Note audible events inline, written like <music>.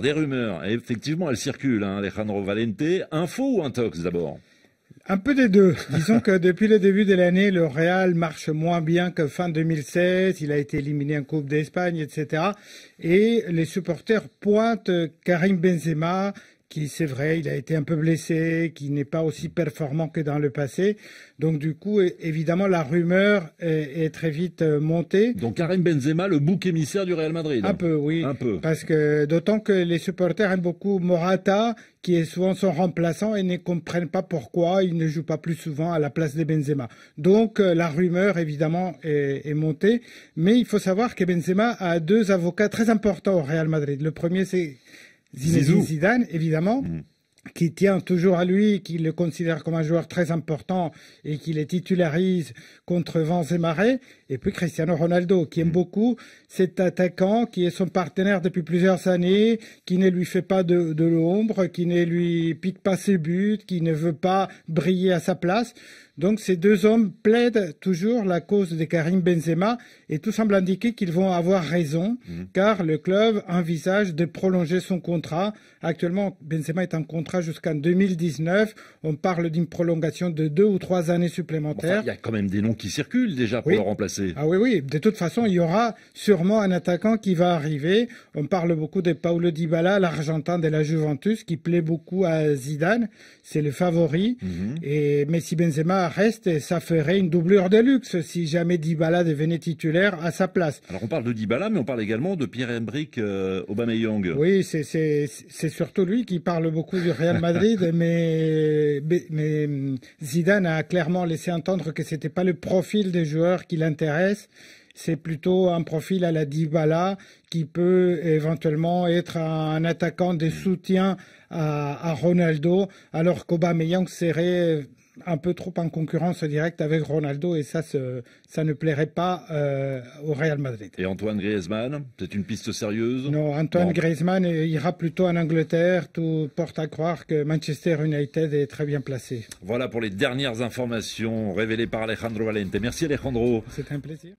des rumeurs, effectivement, elles circulent, hein, Alejandro Valente. Info ou intox d'abord un peu des deux. Disons que depuis le début de l'année, le Real marche moins bien que fin 2016. Il a été éliminé en Coupe d'Espagne, etc. Et les supporters pointent Karim Benzema qui c'est vrai, il a été un peu blessé, qui n'est pas aussi performant que dans le passé. Donc du coup, évidemment, la rumeur est, très vite euh, montée. Donc Karim Benzema, le bouc émissaire du Real Madrid. Un peu, oui. Un peu. Parce que d'autant que les supporters aiment beaucoup Morata, qui est souvent son remplaçant et ne comprennent pas pourquoi il ne joue pas plus souvent à la place de Benzema. Donc euh, la rumeur évidemment est montée, mais il faut savoir que Benzema a deux avocats très importants au Real Madrid. Le premier c'est Zinedine Zidane, évidemment. Mm. qui tient toujours à lui, qui le considère comme un joueur très important et qui les titularise contre vents et marées. Et puis Cristiano Ronaldo, qui aime mm. beaucoup cet attaquant, qui est son partenaire depuis plusieurs années, qui ne lui fait pas de l'ombre, qui ne lui pique pas ses buts, qui ne veut pas briller à sa place. Donc ces deux hommes plaident toujours la cause de Karim Benzema et tout semble indiquer qu'ils vont avoir raison mhm. car le club envisage de prolonger son contrat. Actuellement, Benzema est en contrat jusqu'en 2019. On parle d'une prolongation de deux ou trois années supplémentaires. il y a quand même des noms qui circulent déjà pour le remplacer. Ah oui, oui. De toute façon, il y aura sûrement un attaquant qui va arriver. On parle beaucoup de Paulo Dybala, l'Argentin de la Juventus, qui plaît beaucoup à Zidane. C'est le favori. Mhm. Et Messi Benzema reste et ça ferait une doublure de luxe si jamais Dybala devenait titulaire à sa place. Alors on parle de Dybala, mais on parle également de Pierre-Emerick euh, Aubameyang. Oui, c'est surtout lui qui parle beaucoup du Real Madrid, <laughs> mais, mais, mm, Zidane a clairement laissé entendre que ce n'était pas le profil des joueurs qui l'intéresse c'est plutôt un profil à la Dybala qui peut éventuellement être un attaquant de mm. soutien à, à Ronaldo, alors qu'Aubameyang serait un peu trop en concurrence directe avec Ronaldo et ça, ça ne plairait pas euh, au Real Madrid. Et Antoine Griezmann, c'est une piste sérieuse Non, Antoine Griezmann ira plutôt en Angleterre. Tout porte à croire que Manchester United est très bien placé. Voilà pour les dernières informations révélées par Alejandro Valente. Merci Alejandro. C'est un plaisir.